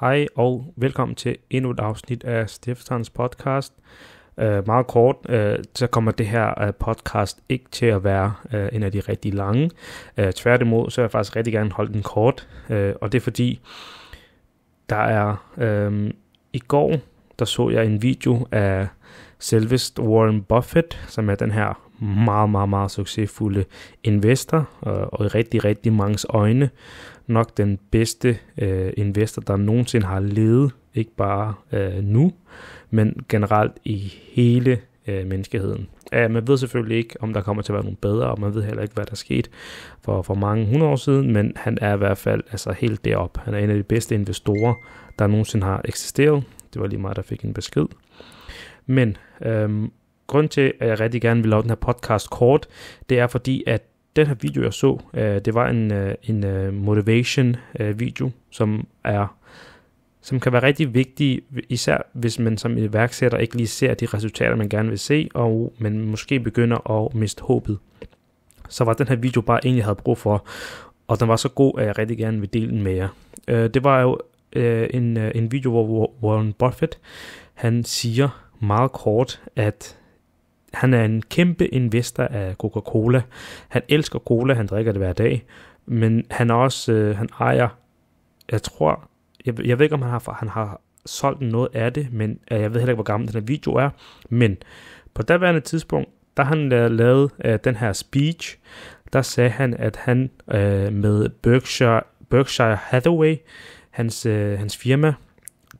Hej og velkommen til endnu et afsnit af Stifterens podcast. Uh, meget kort, uh, så kommer det her uh, podcast ikke til at være uh, en af de rigtig lange. Uh, tværtimod, så vil jeg faktisk rigtig gerne holde den kort. Uh, og det er fordi, der er... Uh, I går, der så jeg en video af selvest Warren Buffett, som er den her Mm-hmm. meget, meget, meget succesfulde investor, og, øh, og i rigtig, rigtig mange øjne nok den bedste øh, investor, der nogensinde har levet, ikke bare øh, nu, men generelt i hele øh, menneskeheden. Ja, man ved selvfølgelig ikke, om der kommer til at være nogen bedre, og man ved heller ikke, hvad der skete for, for mange hundrede år siden, men han er i hvert fald altså, helt derop. Han er en af de bedste investorer, der nogensinde har eksisteret. Det var lige mig, der fik en besked. Men øhm, grund til, at jeg rigtig gerne vil lave den her podcast kort, det er fordi, at den her video, jeg så, øh, det var en, øh, en øh, motivation-video, som er som kan være rigtig vigtig, især hvis man som iværksætter ikke lige ser de resultater, man gerne vil se, og man måske begynder at miste håbet. Så var den her video bare en, jeg havde brug for, og den var så god, at jeg rigtig gerne vil dele den med jer. det var jo en, en video, hvor Warren Buffett, han siger meget kort, at han er en kæmpe investor af Coca-Cola. Han elsker cola, han drikker det hver dag, men han er også, øh, han ejer, jeg tror, jeg, jeg ved ikke, om han har, han har solgt noget af det, men jeg ved heller ikke, hvor gammel den her video er, men på daværende tidspunkt, da han lavede øh, den her speech, der sagde han, at han øh, med Berkshire, Berkshire Hathaway, hans, øh, hans firma,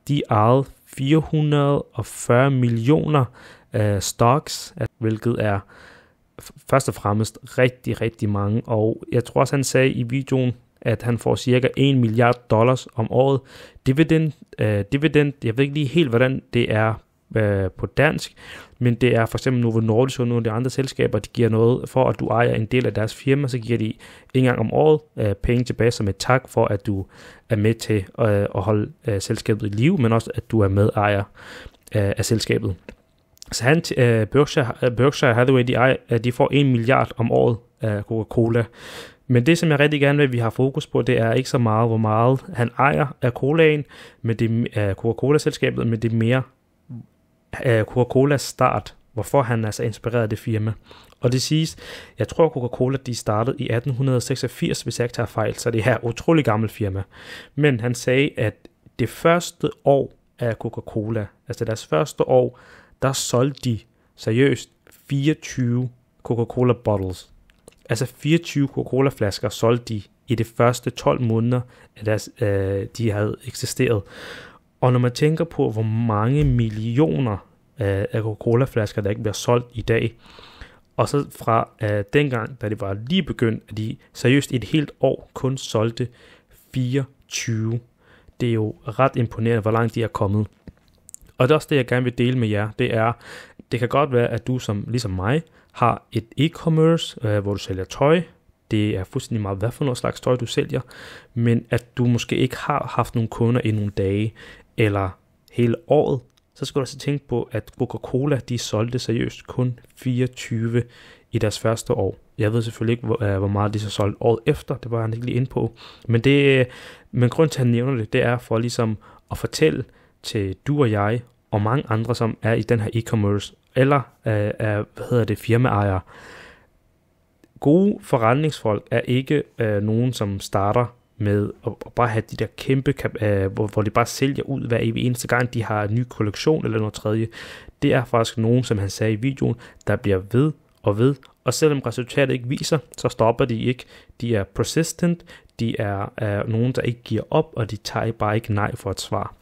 de ejede 440 millioner af øh, stocks, hvilket er først og fremmest rigtig, rigtig mange. Og jeg tror også, han sagde i videoen, at han får cirka 1 milliard dollars om året. Dividend, uh, dividend jeg ved ikke lige helt, hvordan det er uh, på dansk, men det er for eksempel Novo Nordisk og nogle af de andre selskaber, de giver noget for, at du ejer en del af deres firma, så giver de en gang om året uh, penge tilbage som et tak for, at du er med til uh, at holde uh, selskabet i live, men også at du er medejer uh, af selskabet. Så han, øh, Berkshire, øh, Berkshire Hathaway, de, øh, de får 1 milliard om året af Coca-Cola. Men det, som jeg rigtig gerne vil, at vi har fokus på, det er ikke så meget, hvor meget han ejer af colaen, med det er Coca-Cola-selskabet, men det er mere øh, Coca-Colas start, hvorfor han altså inspirerede det firma. Og det siges, jeg tror Coca-Cola de startede i 1886, hvis jeg ikke tager fejl, så det her et utrolig gammelt firma. Men han sagde, at det første år af Coca-Cola, altså deres første år, der solgte de seriøst 24 Coca-Cola bottles. Altså 24 Coca-Cola-flasker solgte de i de første 12 måneder, at deres, øh, de havde eksisteret. Og når man tænker på, hvor mange millioner øh, af Coca-Cola-flasker, der ikke bliver solgt i dag, og så fra øh, dengang, da det var lige begyndt, at de seriøst et helt år kun solgte 24. Det er jo ret imponerende, hvor langt de er kommet. Og det er også det, jeg gerne vil dele med jer, det er, det kan godt være, at du som ligesom mig har et e-commerce, øh, hvor du sælger tøj, det er fuldstændig meget, hvad for noget slags tøj du sælger, men at du måske ikke har haft nogle kunder i nogle dage, eller hele året, så skal du også altså tænke på, at Coca-Cola, de solgte seriøst kun 24 i deres første år. Jeg ved selvfølgelig ikke, hvor, øh, hvor meget de så solgte året efter, det var jeg ikke lige inde på. Men, det, øh, men grunden til, at han nævner det, det er for ligesom at fortælle, til du og jeg og mange andre, som er i den her e-commerce, eller øh, er, hvad hedder det, firmaejere. Gode forretningsfolk er ikke øh, nogen, som starter med at, at bare have de der kæmpe, øh, hvor, hvor de bare sælger ud hver evig eneste gang, de har en ny kollektion eller noget tredje. Det er faktisk nogen, som han sagde i videoen, der bliver ved og ved, og selvom resultatet ikke viser, så stopper de ikke. De er persistent, de er, øh, nogen, der ikke giver op, og de tager bare ikke nej for et svar.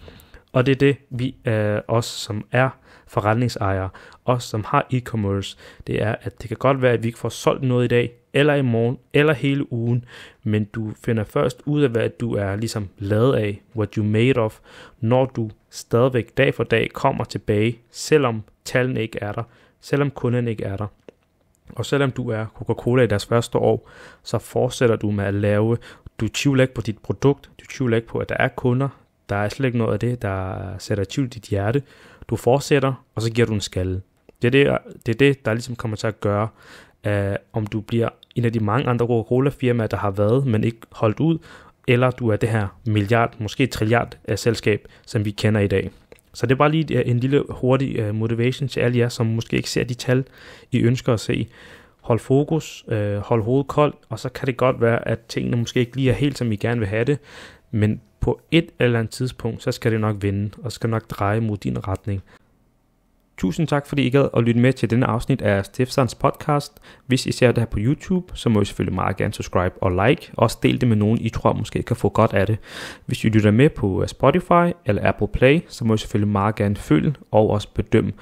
Og det er det, vi øh, os, som er forretningsejere, os, som har e-commerce, det er, at det kan godt være, at vi ikke får solgt noget i dag, eller i morgen, eller hele ugen, men du finder først ud af, hvad du er ligesom lavet af, what you made of, når du stadigvæk dag for dag kommer tilbage, selvom tallene ikke er der, selvom kunden ikke er der. Og selvom du er Coca-Cola i deres første år, så fortsætter du med at lave, du tvivler ikke på dit produkt, du tvivler ikke på, at der er kunder, der er slet ikke noget af det, der sætter tvivl i dit hjerte. Du fortsætter, og så giver du en skalle. Det er det, det, er det der ligesom kommer til at gøre, øh, om du bliver en af de mange andre Coca-Cola-firmaer, der har været, men ikke holdt ud, eller du er det her milliard, måske trilliard af øh, selskab, som vi kender i dag. Så det er bare lige øh, en lille hurtig øh, motivation til alle jer, som måske ikke ser de tal, I ønsker at se. Hold fokus, øh, hold hovedet koldt, og så kan det godt være, at tingene måske ikke lige er helt, som I gerne vil have det, men på et eller andet tidspunkt, så skal det nok vende, og skal nok dreje mod din retning. Tusind tak, fordi I gad at lytte med til denne afsnit af Stiftsans podcast. Hvis I ser det her på YouTube, så må I selvfølgelig meget gerne subscribe og like. Også del det med nogen, I tror måske kan få godt af det. Hvis I lytter med på Spotify eller Apple Play, så må I selvfølgelig meget gerne følge og også bedømme.